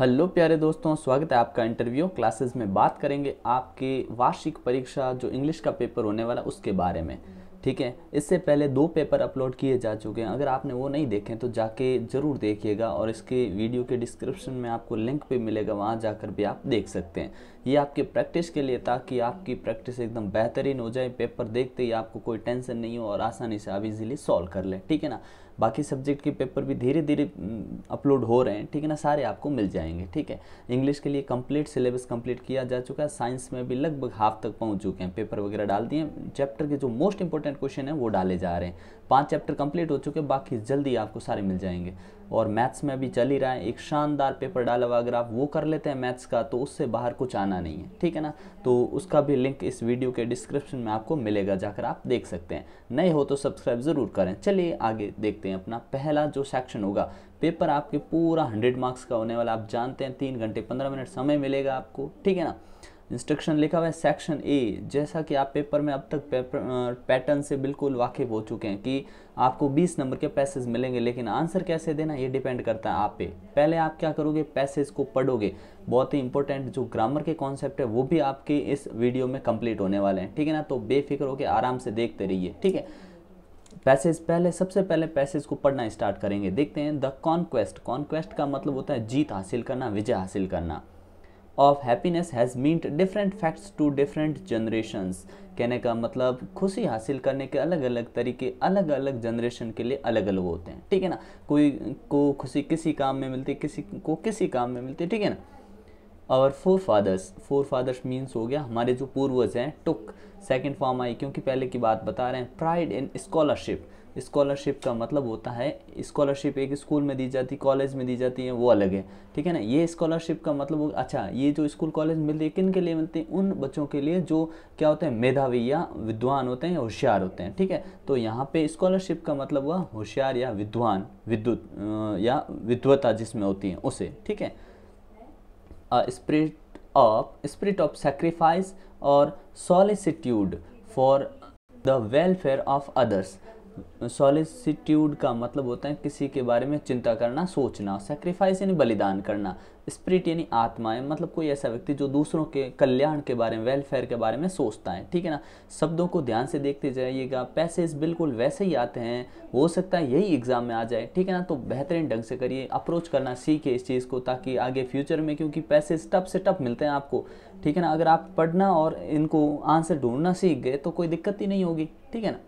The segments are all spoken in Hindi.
हेलो प्यारे दोस्तों स्वागत है आपका इंटरव्यू क्लासेस में बात करेंगे आपके वार्षिक परीक्षा जो इंग्लिश का पेपर होने वाला उसके बारे में ठीक है इससे पहले दो पेपर अपलोड किए जा चुके हैं अगर आपने वो नहीं देखे तो जाके ज़रूर देखिएगा और इसके वीडियो के डिस्क्रिप्शन में आपको लिंक भी मिलेगा वहाँ जाकर भी आप देख सकते हैं ये आपके प्रैक्टिस के लिए ताकि आपकी प्रैक्टिस एकदम बेहतरीन हो जाए पेपर देखते ही आपको कोई टेंशन नहीं हो और आसानी से आप इजीली सॉल्व कर लें ठीक है ना बाकी सब्जेक्ट के पेपर भी धीरे धीरे अपलोड हो रहे हैं ठीक है ना सारे आपको मिल जाएंगे ठीक है इंग्लिश के लिए कंप्लीट सिलेबस कंप्लीट किया जा चुका है साइंस में भी लगभग हाफ तक पहुँच चुके हैं पेपर वगैरह डाल दिए चैप्टर के जो मोस्ट इंपॉर्टेंट क्वेश्चन है वो डाले जा रहे हैं पांच चैप्टर कंप्लीट हो चुके बाकी जल्दी आपको सारे मिल जाएंगे और मैथ्स में अभी चल ही रहा है एक शानदार पेपर डाला हुआ अगर आप वो कर लेते हैं मैथ्स का तो उससे बाहर कुछ आना नहीं है ठीक है ना तो उसका भी लिंक इस वीडियो के डिस्क्रिप्शन में आपको मिलेगा जाकर आप देख सकते हैं नए हो तो सब्सक्राइब ज़रूर करें चलिए आगे देखते हैं अपना पहला जो सेक्शन होगा पेपर आपके पूरा हंड्रेड मार्क्स का होने वाला आप जानते हैं तीन घंटे पंद्रह मिनट समय मिलेगा आपको ठीक है ना इंस्ट्रक्शन लिखा हुआ है सेक्शन ए जैसा कि आप पेपर में अब तक पेपर पैटर्न से बिल्कुल वाकिफ हो चुके हैं कि आपको 20 नंबर के पैसेज मिलेंगे लेकिन आंसर कैसे देना ये डिपेंड करता है आप पे पहले आप क्या करोगे पैसेज को पढ़ोगे बहुत ही इंपॉर्टेंट जो ग्रामर के कॉन्सेप्ट है वो भी आपके इस वीडियो में कंप्लीट होने वाले हैं ठीक है ना तो बेफिक्र होकर आराम से देखते रहिए ठीक है पैसेज पहले सबसे पहले पैसेज को पढ़ना स्टार्ट करेंगे देखते हैं द कॉन्क्वेस्ट कॉन्क्वेस्ट का मतलब होता है जीत हासिल करना विजय हासिल करना of happiness has meant different facts to different generations कहने का मतलब खुशी हासिल करने के अलग अलग तरीके अलग अलग जनरेशन के लिए अलग अलग होते हैं ठीक है ना कोई को खुशी किसी काम में मिलती है किसी को किसी काम में मिलती है ठीक है ना और forefathers forefathers means हो गया हमारे जो पूर्वज हैं टुक सेकंड फॉर्म आई क्योंकि पहले की बात बता रहे हैं प्राइड इन स्कॉलरशिप स्कॉलरशिप का मतलब होता है स्कॉलरशिप एक स्कूल में दी जाती कॉलेज में दी जाती है वो अलग है ठीक है ना ये स्कॉलरशिप का मतलब अच्छा ये जो स्कूल कॉलेज मिलती है किन के लिए मिलती है उन बच्चों के लिए जो क्या होते हैं मेधावी या विद्वान होते हैं होशियार होते हैं ठीक है तो यहाँ पे स्कॉलरशिप का मतलब हुआ होशियार या विद्वान विद्युत या विद्वता जिसमें होती है उसे ठीक है spirit of spirit of sacrifice और solicitude for the welfare of others solicitude का मतलब होता है किसी के बारे में चिंता करना सोचना सेक्रीफाइस यानी बलिदान करना स्प्रिट यानी आत्माएं मतलब कोई ऐसा व्यक्ति जो दूसरों के कल्याण के बारे में वेलफेयर के बारे में सोचता है ठीक है ना शब्दों को ध्यान से देखते जाइएगा पैसेज बिल्कुल वैसे ही आते हैं हो सकता है यही एग्ज़ाम में आ जाए ठीक है ना तो बेहतरीन ढंग से करिए अप्रोच करना सीखे इस चीज़ को ताकि आगे फ्यूचर में क्योंकि पैसेज टप से टप मिलते हैं आपको ठीक है ना अगर आप पढ़ना और इनको आंसर ढूंढना सीख गए तो कोई दिक्कत ही नहीं होगी ठीक है ना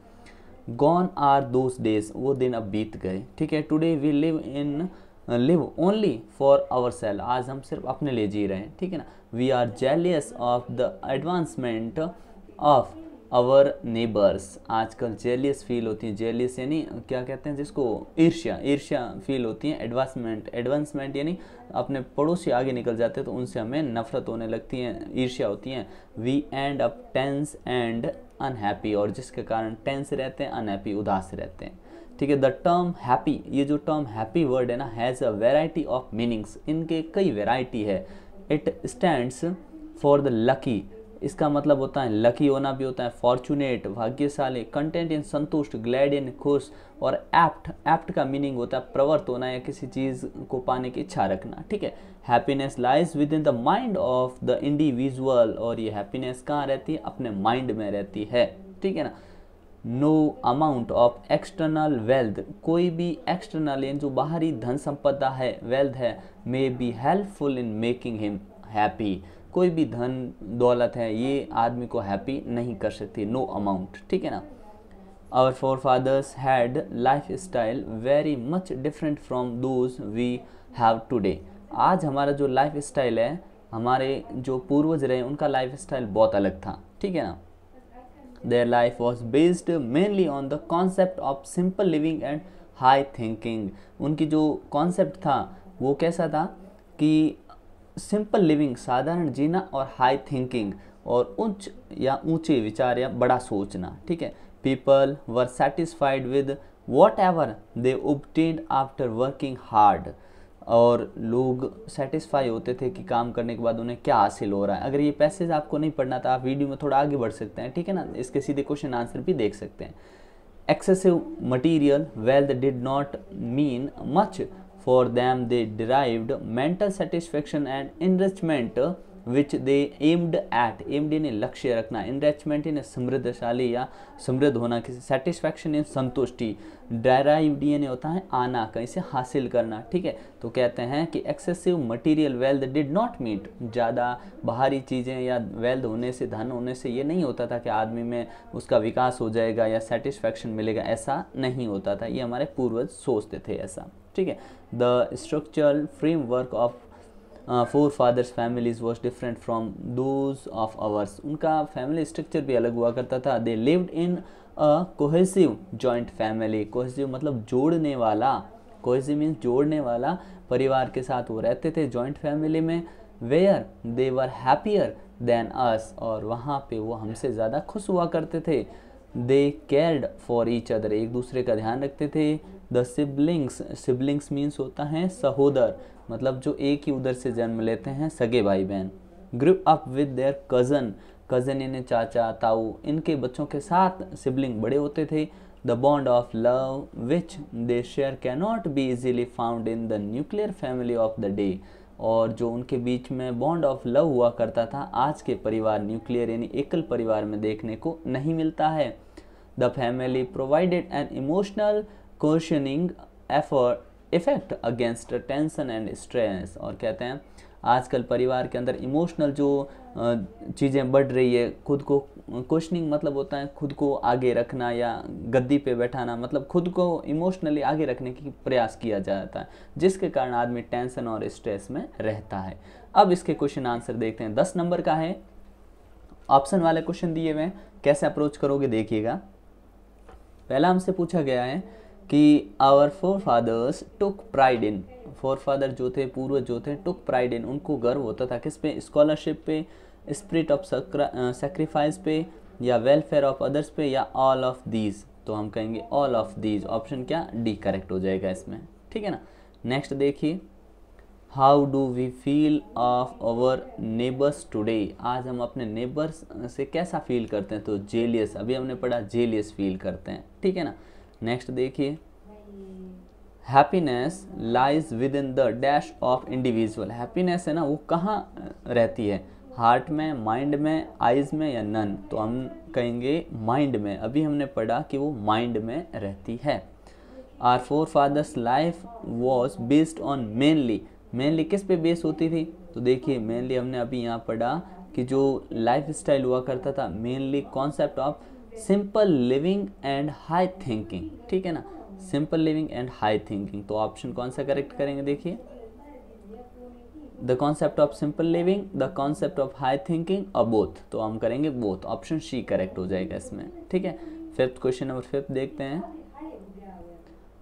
गॉन आर दोज डेज वो दिन अब बीत गए ठीक है today we live in live only for ourselves आज हम सिर्फ अपने लिए जी रहे हैं ठीक है ना we are jealous of the advancement of our neighbours आजकल जेलियस फील होती है जेलियस यानी क्या कहते हैं जिसको ईर्ष्या ईर्ष्या फील होती है एडवांसमेंट एडवांसमेंट यानी अपने पड़ोसी आगे निकल जाते हैं तो उनसे हमें नफरत होने लगती है ईर्ष्या होती है we end up tense and unhappy और जिसके कारण टेंस रहते हैं अनहैप्पी उदास रहते हैं ठीक है द टर्म हैप्पी ये जो टर्म हैप्पी वर्ड है ना has a variety of meanings इनके कई वेराइटी है it stands for the lucky इसका मतलब होता है लकी होना भी होता है फॉर्चुनेट भाग्यशाली कंटेंट इन संतुष्ट ग्लैड इन खुश और एप्ट एप्ट का मीनिंग होता है प्रवर्त होना या किसी चीज़ को पाने की इच्छा रखना ठीक है happiness lies within the mind of the individual और ये हैप्पीनेस कहाँ रहती है अपने माइंड में रहती है ठीक है ना no amount of external wealth कोई भी एक्सटर्नल जो बाहरी धन संपदा है वेल्थ है may be helpful in making him happy कोई भी धन दौलत है ये आदमी को हैप्पी नहीं कर सकती नो अमाउंट ठीक है ना our forefathers had lifestyle very much different from those we have today आज हमारा जो लाइफ स्टाइल है हमारे जो पूर्वज रहे उनका लाइफ स्टाइल बहुत अलग था ठीक है ना their life was based mainly on the concept of simple living and high thinking उनकी जो कॉन्सेप्ट था वो कैसा था कि सिंपल लिविंग साधारण जीना और हाई थिंकिंग और उच्च या ऊंचे विचार या बड़ा सोचना ठीक है people were satisfied with whatever they obtain after working hard और लोग सेटिस्फाई होते थे कि काम करने के बाद उन्हें क्या हासिल हो रहा है अगर ये पैसेज आपको नहीं पढ़ना था आप वीडियो में थोड़ा आगे बढ़ सकते हैं ठीक है ना इसके सीधे क्वेश्चन आंसर भी देख सकते हैं excessive material wealth did not mean much For them, they derived mental satisfaction and enrichment which they aimed at aimed in lakshya rakhna enrichment in समृद्धशाली ya समृद्ध hona किसी satisfaction in santushti derived ये hota hai aana kaise hasil karna theek hai to kehte hain ki excessive material wealth did not meet ज़्यादा bahari cheeze ya wealth hone se dhan hone se ye nahi hota tha ki aadmi mein uska vikas ho jayega ya satisfaction milega aisa nahi hota tha ye hamare purvaj sochte the aisa ठीक है the structural framework of forefathers families was different from those of ours उनका फैमिली स्ट्रक्चर भी अलग हुआ करता था they lived in a cohesive joint family cohesive मतलब जोड़ने वाला कोहेसिव मीन्स जोड़ने वाला परिवार के साथ वो रहते थे जॉइंट फैमिली में where they were happier than us और वहाँ पे वो हमसे ज़्यादा खुश हुआ करते थे they cared for each other एक दूसरे का ध्यान रखते थे द सिबलिंग्स सिबलिंग्स मीन्स होता है सहोदर मतलब जो एक ही उधर से जन्म लेते हैं सगे भाई बहन group up with their cousin cousin यानी चाचा ताऊ इनके बच्चों के साथ सिबलिंग बड़े होते थे the bond of love which they share cannot be easily found in the nuclear family of the day और जो उनके बीच में बॉन्ड ऑफ लव हुआ करता था आज के परिवार न्यूक्लियर यानी एकल परिवार में देखने को नहीं मिलता है the family provided an emotional questioning effort effect against tension and stress और कहते हैं आजकल परिवार के अंदर इमोशनल जो चीज़ें बढ़ रही है खुद को क्वेश्चनिंग मतलब होता है खुद को आगे रखना या गद्दी पे बैठाना मतलब खुद को इमोशनली आगे रखने की प्रयास किया जाता है जिसके कारण आदमी टेंशन और स्ट्रेस में रहता है अब इसके क्वेश्चन आंसर देखते हैं दस नंबर का है ऑप्शन वाले क्वेश्चन दिए हुए कैसे अप्रोच करोगे देखिएगा पहला हमसे पूछा गया है कि our forefathers took pride in forefather जो थे पूर्वज जो थे टुक प्राइड इन उनको गर्व होता था किस पे स्कॉलरशिप पे स्प्रिट ऑफ सेक्रीफाइस पे या वेलफेयर ऑफ अदर्स पे या ऑल ऑफ दीज तो हम कहेंगे ऑल ऑफ दीज ऑप्शन क्या डी करेक्ट हो जाएगा इसमें ठीक है ना नेक्स्ट देखिए how do we feel of our neighbours today आज हम अपने नेबर्स से कैसा फील करते हैं तो जेलियस अभी हमने पढ़ा जेलियस फील करते हैं ठीक है ना नेक्स्ट देखिए happiness lies within the dash of individual happiness है ना वो कहाँ रहती है हार्ट में माइंड में आइज में या नन तो हम कहेंगे माइंड में अभी हमने पढ़ा कि वो माइंड में रहती है our forefathers life was based on mainly mainly किस पे बेस होती थी तो देखिए मेनली हमने अभी यहाँ पढ़ा कि जो लाइफ स्टाइल हुआ करता था mainly concept of simple living and high thinking ठीक है ना simple living and high thinking तो ऑप्शन कौन सा करेक्ट करेंगे देखिए the concept of simple living the concept of high thinking और बोथ तो हम करेंगे बोथ ऑप्शन सी करेक्ट हो जाएगा इसमें ठीक है फिफ्थ क्वेश्चन नंबर फिफ्थ देखते हैं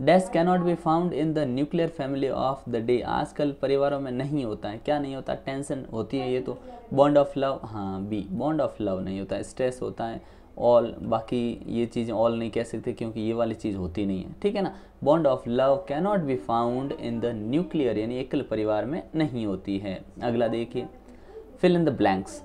dash cannot be found in the nuclear family of the day आजकल परिवारों में नहीं होता है क्या नहीं होता टेंशन होती है ये तो बॉन्ड ऑफ लव हाँ बी बॉन्ड ऑफ लव नहीं होता है स्ट्रेस होता है ऑल बाकी ये चीज़ें ऑल नहीं कह सकते क्योंकि ये वाली चीज़ होती नहीं है ठीक है ना bond of love cannot be found in the nuclear यानी एकल परिवार में नहीं होती है अगला देखिए fill in the blanks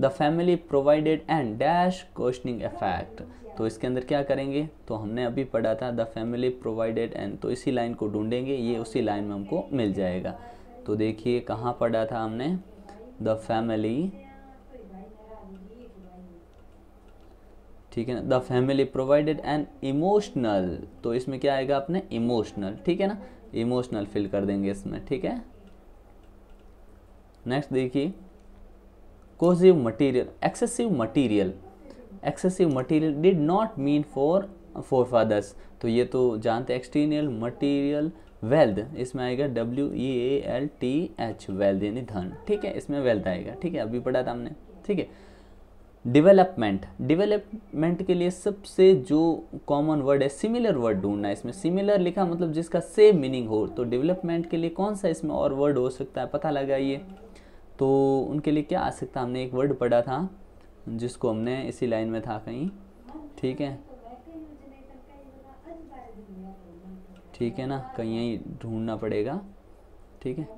the family provided and dash questioning effect तो इसके अंदर क्या करेंगे तो हमने अभी पढ़ा था द फैमिली प्रोवाइडेड एंड तो इसी लाइन को ढूंढेंगे ये उसी लाइन में हमको मिल जाएगा तो देखिए कहाँ पढ़ा था हमने द फैमिली ठीक है ना the family provided and emotional तो इसमें क्या आएगा आपने इमोशनल ठीक है ना इमोशनल फील कर देंगे इसमें ठीक है नेक्स्ट देखिए cohesive material excessive material excessive material did not mean for forefathers तो ये तो जानते एक्सटीरियल मटीरियल वेल्थ इसमें आएगा W E L T H wealth यानी धन ठीक है इसमें वेल्थ आएगा ठीक है अभी पढ़ा था हमने ठीक है डिवेलपमेंट डिवेलपमेंट के लिए सबसे जो कॉमन वर्ड है सिमिलर वर्ड ढूंढना है इसमें सिमिलर लिखा मतलब जिसका सेम मीनिंग हो तो डिवेलपमेंट के लिए कौन सा इसमें और वर्ड हो सकता है पता लगाइए तो उनके लिए क्या आ सकता है हमने एक वर्ड पढ़ा था जिसको हमने इसी लाइन में था कहीं ठीक है ठीक है ना कहीं यहीं ढूंढना पड़ेगा ठीक है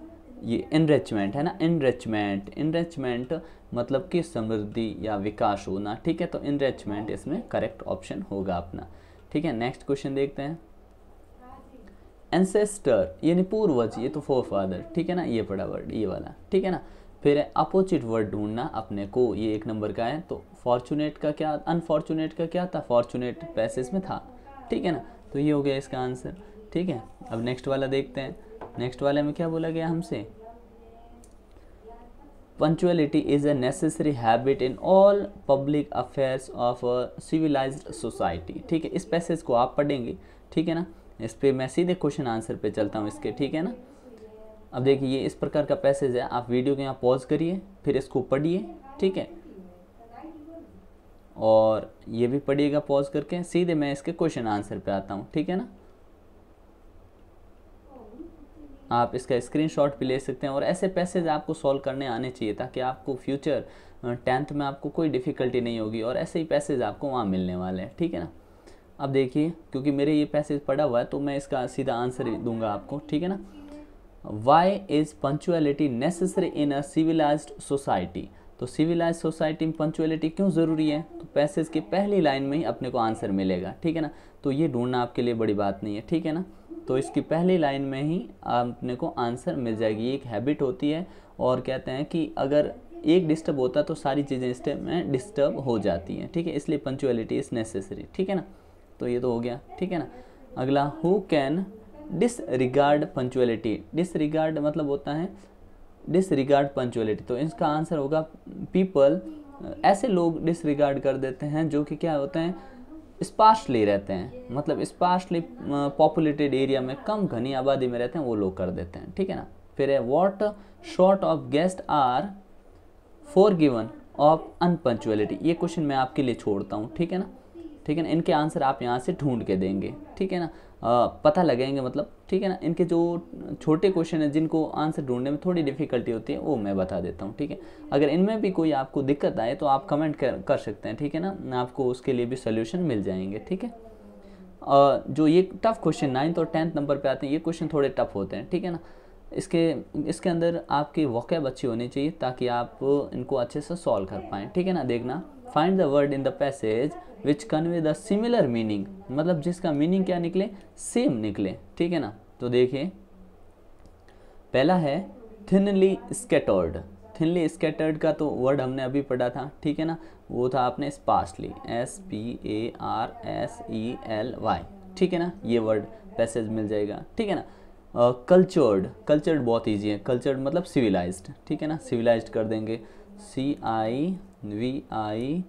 ये इनरिचमेंट है ना इनरिचमेंट इनरिचमेंट मतलब कि समृद्धि या विकास होना ठीक है तो इनरिचमेंट इसमें करेक्ट ऑप्शन होगा अपना ठीक है नेक्स्ट क्वेश्चन देखते हैं एंसेस्टर यानी पूर्वज ये तो फोर फादर ठीक है ना ये पड़ा वर्ड ये वाला ठीक है ना फिर अपोजिट वर्ड ढूंढना अपने को ये एक नंबर का है तो फॉर्चुनेट का क्या अनफॉर्चुनेट का क्या था फॉर्चुनेट पैसेज में था ठीक है ना तो ये हो गया इसका आंसर ठीक है अब नेक्स्ट वाला देखते हैं नेक्स्ट वाले में क्या बोला गया हमसे punctuality is a necessary habit in all public affairs of civilize society ठीक है इस पैसेज को आप पढ़ेंगे ठीक है ना इस पर मैं सीधे क्वेश्चन आंसर पे चलता हूँ इसके ठीक है ना अब देखिए ये इस प्रकार का पैसेज है आप वीडियो को यहाँ पॉज करिए फिर इसको पढ़िए ठीक है और ये भी पढ़िएगा पॉज करके सीधे मैं इसके क्वेश्चन आंसर पे आता हूँ ठीक है ना आप इसका स्क्रीनशॉट भी ले सकते हैं और ऐसे पैसेज आपको सॉल्व करने आने चाहिए ताकि आपको फ्यूचर टेंथ में आपको कोई डिफ़िकल्टी नहीं होगी और ऐसे ही पैसेज आपको वहाँ मिलने वाले हैं ठीक है ना अब देखिए क्योंकि मेरे ये पैसेज पड़ा हुआ है तो मैं इसका सीधा आंसर दूंगा आपको ठीक है ना why is punctuality necessary in a civilize society तो सिविलाइज सोसाइटी में पंचुअलिटी क्यों ज़रूरी है तो पैसेज की पहली लाइन में ही अपने को आंसर मिलेगा ठीक है ना तो ये ढूंढना आपके लिए बड़ी बात नहीं है ठीक है ना तो इसकी पहली लाइन में ही आपने को आंसर मिल जाएगी एक हैबिट होती है और कहते हैं कि अगर एक डिस्टर्ब होता है तो सारी चीज़ें इस में डिस्टर्ब हो जाती हैं ठीक है इसलिए पंचुअलिटी इज़ नेसेसरी ठीक है ना तो ये तो हो गया ठीक है ना अगला who can disregard punctuality disregard मतलब होता है डिसरिगार्ड पंचुअलिटी तो इसका आंसर होगा पीपल ऐसे लोग डिसरिगार्ड कर देते हैं जो कि क्या होते हैं स्पार्शली रहते हैं मतलब स्पार्शली पॉपुलेटेड एरिया में कम घनी आबादी में रहते हैं वो लोग कर देते हैं ठीक है ना फिर है what short of guest are forgiven of unpunctuality ये क्वेश्चन मैं आपके लिए छोड़ता हूँ ठीक है ना ठीक है ना इनके आंसर आप यहाँ से ढूंढ के देंगे ठीक है ना पता लगेंगे मतलब ठीक है ना इनके जो छोटे क्वेश्चन हैं जिनको आंसर ढूंढने में थोड़ी डिफ़िकल्टी होती है वो मैं बता देता हूँ ठीक है अगर इनमें भी कोई आपको दिक्कत आए तो आप कमेंट कर, कर सकते हैं ठीक है ना आपको उसके लिए भी सोल्यूशन मिल जाएंगे ठीक है जो ये टफ़ क्वेश्चन नाइन्थ और टेंथ नंबर पर आते हैं ये क्वेश्चन थोड़े टफ होते हैं ठीक है ना इसके इसके अंदर आपकी वॉकैब अच्छी होनी चाहिए ताकि आप इनको अच्छे से सॉल्व कर पाएँ ठीक है ना देखना find the word in the passage which convey the similar meaning मतलब जिसका मीनिंग क्या निकले सेम निकले ठीक है ना तो देखिए पहला है थिनली स्केटर्ड थिनली स्केटर्ड का तो वर्ड हमने अभी पढ़ा था ठीक है ना वो था आपने sparsely S P A R S E L Y ठीक है ना ये वर्ड पैसेज मिल जाएगा ठीक है ना कल्चर्ड uh, कल्चर्ड बहुत ईजी है कल्चर्ड मतलब सिविलाइज्ड ठीक है ना सिविलाइज्ड कर देंगे C I V I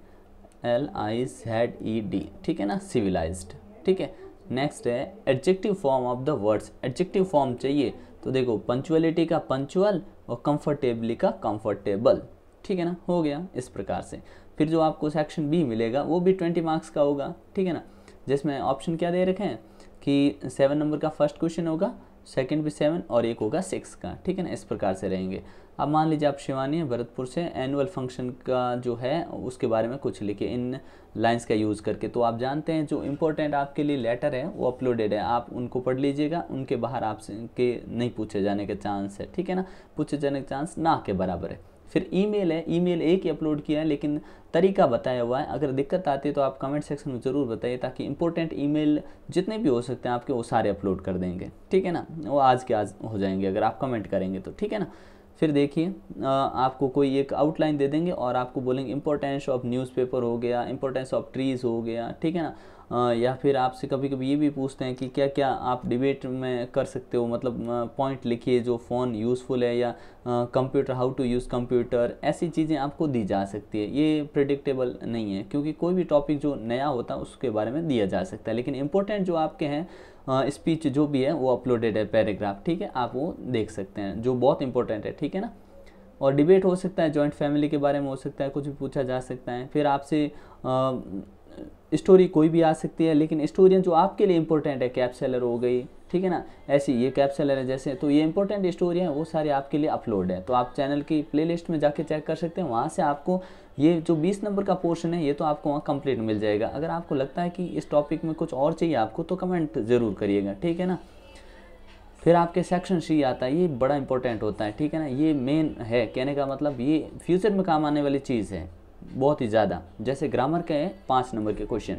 L I Z E D ठीक है ना सिविलाइज्ड ठीक है नेक्स्ट है adjective form of the words adjective form चाहिए तो देखो पंचुअलिटी का पंचुअल और कंफर्टेबली का कंफर्टेबल ठीक है ना हो गया इस प्रकार से फिर जो आपको सेक्शन बी मिलेगा वो भी ट्वेंटी मार्क्स का होगा ठीक है ना जिसमें ऑप्शन क्या दे रखे हैं कि सेवन नंबर का फर्स्ट क्वेश्चन होगा सेकंड भी सेवन और एक होगा सिक्स का ठीक है ना इस प्रकार से रहेंगे अब मान लीजिए आप शिवानी भरतपुर से एनुअल फंक्शन का जो है उसके बारे में कुछ लिखे इन लाइंस का यूज़ करके तो आप जानते हैं जो इम्पोर्टेंट आपके लिए लेटर है वो अपलोडेड है आप उनको पढ़ लीजिएगा उनके बाहर आपसे के नहीं पूछे जाने के चांस है ठीक है ना पूछे जाने के चांस ना के बराबर है फिर ईमेल है ईमेल एक ही अपलोड किया है लेकिन तरीका बताया हुआ है अगर दिक्कत आती है तो आप कमेंट सेक्शन में ज़रूर बताइए ताकि इंपॉर्टेंट ईमेल जितने भी हो सकते हैं आपके वो सारे अपलोड कर देंगे ठीक है ना वो आज के आज हो जाएंगे अगर आप कमेंट करेंगे तो ठीक है ना फिर देखिए आपको कोई एक आउटलाइन दे देंगे और आपको बोलेंगे इंपॉर्टेंस ऑफ न्यूज़पेपर हो गया इंपॉर्टेंस ऑफ ट्रीज़ हो गया ठीक है ना या फिर आपसे कभी कभी ये भी पूछते हैं कि क्या क्या आप डिबेट में कर सकते हो मतलब पॉइंट लिखिए जो फ़ोन यूज़फुल है या computer how to use computer ऐसी चीज़ें आपको दी जा सकती है ये प्रडिक्टेबल नहीं है क्योंकि कोई भी टॉपिक जो नया होता है उसके बारे में दिया जा सकता है लेकिन इंपॉर्टेंट जो आपके हैं स्पीच जो भी है वो अपलोडेड है पैराग्राफ ठीक है आप वो देख सकते हैं जो बहुत इंपॉर्टेंट है ठीक है ना और डिबेट हो सकता है जॉइंट फैमिली के बारे में हो सकता है कुछ भी पूछा जा सकता है फिर आपसे स्टोरी कोई भी आ सकती है लेकिन स्टोरियाँ जो आपके लिए इंपॉर्टेंट है कैप सेलर हो गई ठीक है ना ऐसी ये कैप सेलर है जैसे तो ये इंपॉर्टेंट स्टोरी है वो सारे आपके लिए अपलोड है तो आप चैनल की प्लेलिस्ट में जाके चेक कर सकते हैं वहाँ से आपको ये जो 20 नंबर का पोर्शन है ये तो आपको वहाँ कंप्लीट मिल जाएगा अगर आपको लगता है कि इस टॉपिक में कुछ और चाहिए आपको तो कमेंट ज़रूर करिएगा ठीक है ना फिर आपके सेक्शन सी आता है ये बड़ा इंपॉर्टेंट होता है ठीक है ना ये मेन है कहने का मतलब ये फ्यूचर में काम आने वाली चीज़ है बहुत ही ज़्यादा जैसे ग्रामर के हैं पाँच नंबर के question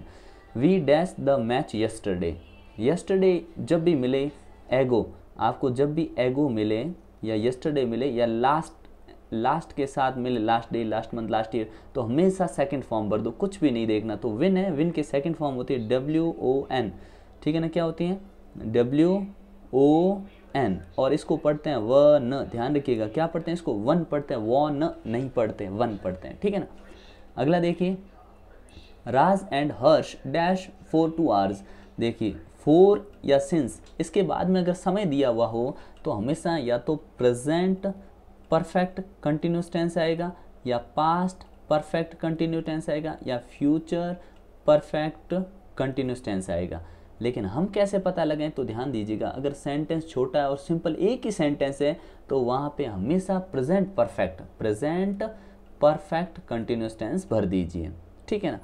we dash the match yesterday yesterday जब भी मिले एगो आपको जब भी एगो मिले या यस्टरडे मिले या लास्ट लास्ट के साथ मिले last day last month last year तो हमेशा सेकंड फॉर्म भर दो कुछ भी नहीं देखना तो विन है विन के सेकंड फॉर्म होती है डब्ल्यू ओ एन ठीक है ना क्या होती है डब्ल्यू ओ एन और इसको पढ़ते हैं व न ध्यान रखिएगा क्या पढ़ते हैं इसको वन पढ़ते हैं वो न नहीं पढ़ते वन पढ़ते हैं ठीक है ना अगला देखिए Raj and Harsh dash for two hours देखिए फोर या सिंस इसके बाद में अगर समय दिया हुआ हो तो हमेशा या तो प्रेजेंट परफेक्ट कंटिन्यूस टेंस आएगा या पास्ट परफेक्ट कंटिन्यू टेंस आएगा या फ्यूचर परफेक्ट कंटिन्यूस टेंस आएगा लेकिन हम कैसे पता लगाएं तो ध्यान दीजिएगा अगर सेंटेंस छोटा है और सिंपल एक ही सेंटेंस है तो वहाँ पे हमेशा present perfect present perfect continuous tense भर दीजिए ठीक है ना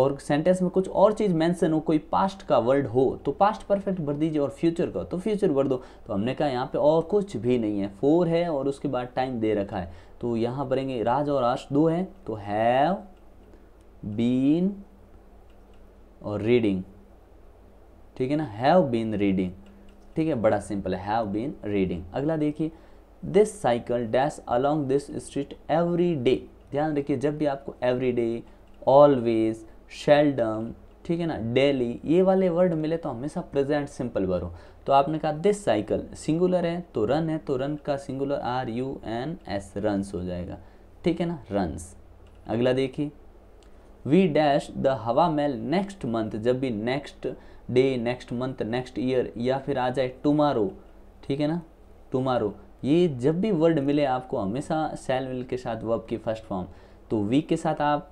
और सेंटेंस में कुछ और चीज़ मेंशन हो कोई पास्ट का वर्ड हो तो पास्ट परफेक्ट भर दीजिए और फ्यूचर का तो फ्यूचर भर दो तो हमने कहा यहाँ पे और कुछ भी नहीं है फोर है और उसके बाद टाइम दे रखा है तो यहाँ भरेंगे राज और आश दो है तो हैव बीन और रीडिंग ठीक है ना हैव बीन रीडिंग ठीक है बड़ा सिंपल है हैव बीन रीडिंग अगला देखिए this cycle dash along this street every day ध्यान रखिए जब भी आपको एवरी डे ऑलवेज शेल्डम ठीक है ना डेली ये वाले वर्ड मिले तो हमेशा प्रेजेंट सिंपल वर्ड हो तो आपने कहा दिस साइकिल सिंगुलर है तो रन है तो रन का singular R U N S runs हो जाएगा ठीक है ना रन अगला देखिए वी डैश द हवा मेल नेक्स्ट मंथ जब भी next day next month next year या फिर आ जाए टुमारो ठीक है ना टुमारो ये जब भी वर्ड मिले आपको हमेशा सेल विल के साथ वर्ब की फर्स्ट फॉर्म तो वी के साथ आप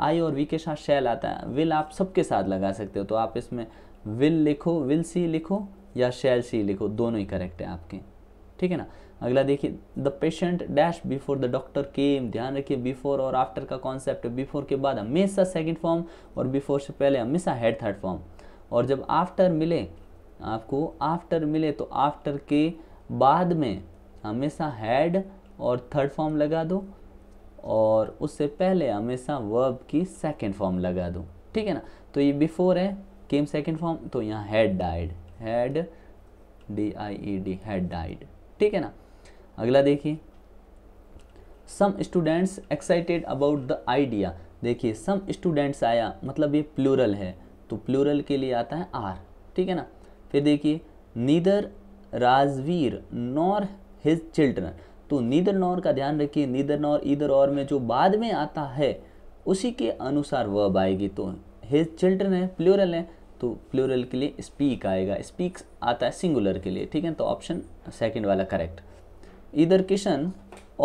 आई और वी के साथ शैल आता है विल आप सबके साथ लगा सकते हो तो आप इसमें विल लिखो विल सी लिखो या शैल सी लिखो दोनों ही करेक्ट है आपके ठीक है ना अगला देखिए the patient dash before the doctor came ध्यान रखिए बिफोर और आफ्टर का कॉन्सेप्ट बिफोर के बाद हमेशा सेकंड फॉर्म और बिफोर से पहले हमेशा हेड थर्ड फॉर्म और जब आफ्टर मिले आपको आफ्टर मिले तो आफ्टर के बाद में हमेशा हैड और थर्ड फॉर्म लगा दो और उससे पहले हमेशा वर्ब की सेकेंड फॉर्म लगा दो ठीक है ना तो ये बिफोर है केम सेकेंड फॉर्म तो यहाँ had died had D I E D had died ठीक है ना अगला देखिए some students excited about the idea देखिए सम स्टूडेंट्स आया मतलब ये प्लूरल है तो प्लूरल के लिए आता है आर ठीक है ना फिर देखिए neither Rajveer nor his children तो नीदर नॉर का ध्यान रखिए नीदर नॉर इधर और में जो बाद में आता है उसी के अनुसार वर्ब आएगी तो हिज चिल्ड्रन है प्लूरल है तो प्लूरल के लिए स्पीक आएगा स्पीक्स आता है सिंगुलर के लिए ठीक है तो ऑप्शन सेकंड वाला करेक्ट इधर किशन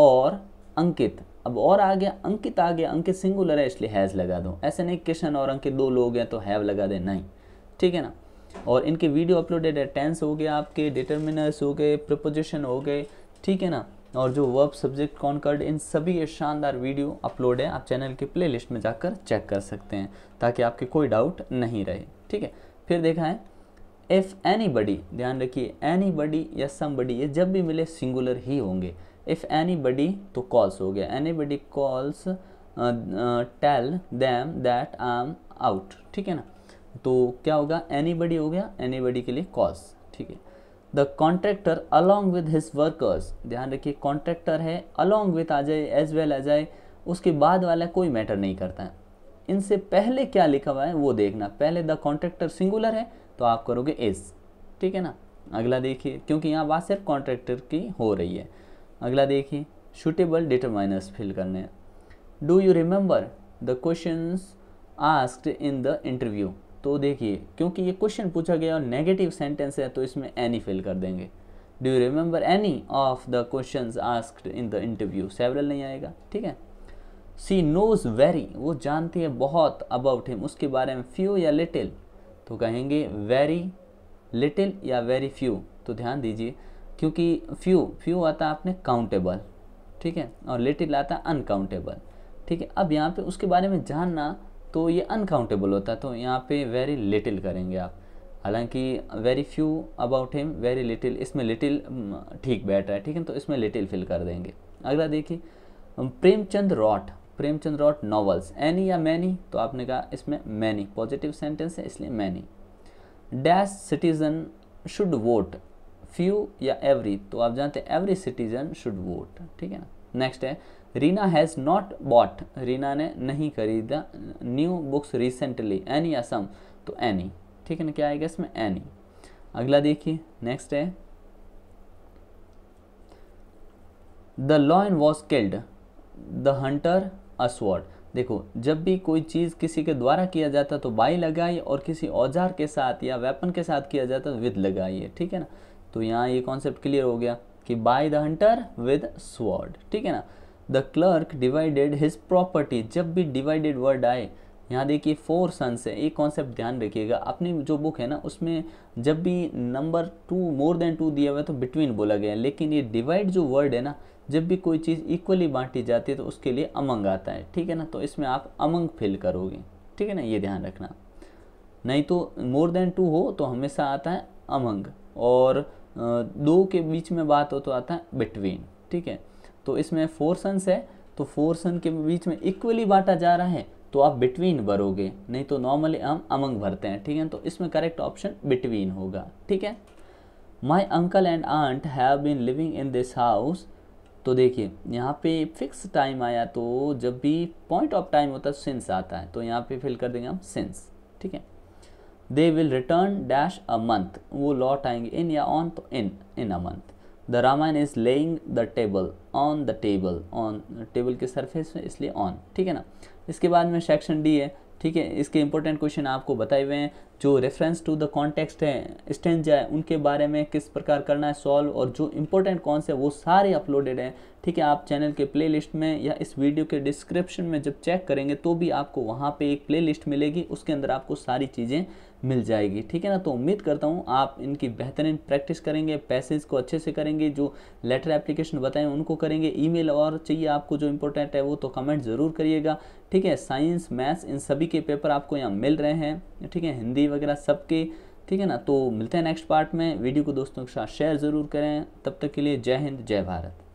और अंकित अब और आ गया अंकित आ गया अंकित सिंगुलर है इसलिए हैज़ लगा दो ऐसे नहीं किशन और अंकित दो लोग हैं तो हैव लगा दें नहीं ठीक है ना और इनके वीडियो अपलोडेड है टेंस हो गया आपके डिटर्मिनर्स हो गए प्रपोजिशन हो गए ठीक है ना और जो वर्ब सब्जेक्ट कॉनकर्ड इन सभी ये शानदार वीडियो अपलोड है आप चैनल के प्ले में जाकर चेक कर सकते हैं ताकि आपके कोई डाउट नहीं रहे ठीक है फिर देखा है इफ़ एनी बडी ध्यान रखिए एनी बडी या सम बडी ये जब भी मिले सिंगुलर ही होंगे इफ़ एनी बडी तो कॉल्स हो गया anybody calls tell them that I am out ठीक है ना तो क्या होगा एनी बडी हो गया एनी बडी के लिए कॉल्स ठीक है the contractor along with his workers ध्यान रखिए कॉन्ट्रैक्टर है अलॉन्ग विथ आ जाए एज वेल आ जाए उसके बाद वाला कोई मैटर नहीं करता है इनसे पहले क्या लिखा हुआ है वो देखना पहले द कॉन्ट्रैक्टर सिंगुलर है तो आप करोगे इज ठीक है ना अगला देखिए क्योंकि यहाँ बात सिर्फ कॉन्ट्रैक्टर की हो रही है अगला देखिए सुटेबल डिटरमाइनर्स फिल करने do you remember the question asked in the interview तो देखिए क्योंकि ये क्वेश्चन पूछा गया और नेगेटिव सेंटेंस है तो इसमें एनी फिल कर देंगे do you remember any of the question asked in the interview several नहीं आएगा ठीक है सी नोज वेरी वो जानती है बहुत अबाउट हिम उसके बारे में फ्यू या लिटिल तो कहेंगे वेरी लिटिल या वेरी फ्यू तो ध्यान दीजिए क्योंकि फ्यू फ्यू आता आपने काउंटेबल ठीक है और लिटिल आता अनकाउंटेबल ठीक है अब यहाँ पे उसके बारे में जानना तो ये अनकाउंटेबल होता तो यहाँ पे वेरी लिटिल करेंगे आप हालांकि very few about him very little इसमें लिटिल ठीक बैठ रहा है ठीक है तो इसमें लिटिल फिल कर देंगे अगला देखिए Premchand wrote Premchand wrote novels any या मैनी तो आपने कहा इसमें मैनी पॉजिटिव सेंटेंस है इसलिए many dash citizen should vote few या एवरी तो आप जानते हैं एवरी सिटीजन शुड वोट ठीक है ना नेक्स्ट है Reena has not bought Reena ने नहीं खरीदा न्यू बुक्स रिसेंटली एनी या सम तो एनी ठीक है ना क्या आएगा इसमें एनी अगला देखिए नेक्स्ट है the lion was killed the hunter a sword देखो जब भी कोई चीज़ किसी के द्वारा किया जाता तो बाई लगाइए और किसी औजार के साथ या वेपन के साथ किया जाता तो विद लगाइए ठीक है ना तो यहाँ ये कॉन्सेप्ट क्लियर हो गया कि by the hunter with sword ठीक है ना the clerk divided his property जब भी डिवाइडेड वर्ड आए यहाँ देखिए फोर सन्स है एक कॉन्सेप्ट ध्यान रखिएगा अपनी जो बुक है ना उसमें जब भी number two more than two दिया हुआ है तो बिटवीन बोला गया है लेकिन ये डिवाइड जो वर्ड है ना जब भी कोई चीज़ इक्वली बांटी जाती है तो उसके लिए अमंग आता है ठीक है ना तो इसमें आप अमंग फिल करोगे ठीक है ना ये ध्यान रखना नहीं तो मोर देन टू हो तो हमेशा आता है अमंग और दो के बीच में बात हो तो आता है बिटवीन ठीक है तो इसमें फोर सन्स है तो फोर सन के बीच में इक्वली बांटा जा रहा है तो आप बिटवीन भरोगे नहीं तो नॉर्मली हम अमंग भरते हैं ठीक है तो इसमें करेक्ट ऑप्शन बिटवीन होगा ठीक है my uncle and aunt have been living in this house तो देखिए यहाँ पे फिक्स टाइम आया तो जब भी पॉइंट ऑफ टाइम होता है सिंस आता है तो यहाँ पे फिल कर देंगे हम सिंस ठीक है they will return dash a month वो लौट आएंगे इन या ऑन तो in in a month the Ramayana is laying the table on the table on table के सरफेस में इसलिए ऑन ठीक है ना इसके बाद में सेक्शन डी है ठीक है इसके इंपॉर्टेंट क्वेश्चन आपको बताए हुए हैं जो रेफरेंस टू द कॉन्टेक्स्ट है स्टेंजा है उनके बारे में किस प्रकार करना है सॉल्व और जो इंपॉर्टेंट कौन से वो सारे अपलोडेड हैं ठीक है आप चैनल के प्लेलिस्ट में या इस वीडियो के डिस्क्रिप्शन में जब चेक करेंगे तो भी आपको वहाँ पे एक प्लेलिस्ट मिलेगी उसके अंदर आपको सारी चीज़ें मिल जाएगी ठीक है ना तो उम्मीद करता हूँ आप इनकी बेहतरीन प्रैक्टिस करेंगे पैसेज को अच्छे से करेंगे जो लेटर एप्लीकेशन बताएं उनको करेंगे ईमेल और चाहिए आपको जो इम्पोर्टेंट है वो तो कमेंट ज़रूर करिएगा ठीक है साइंस मैथ्स इन सभी के पेपर आपको यहाँ मिल रहे हैं ठीक है हिंदी वगैरह सब ठीक है ना तो मिलते हैं नेक्स्ट पार्ट में वीडियो को दोस्तों के साथ शेयर ज़रूर करें तब तक के लिए जय हिंद जय भारत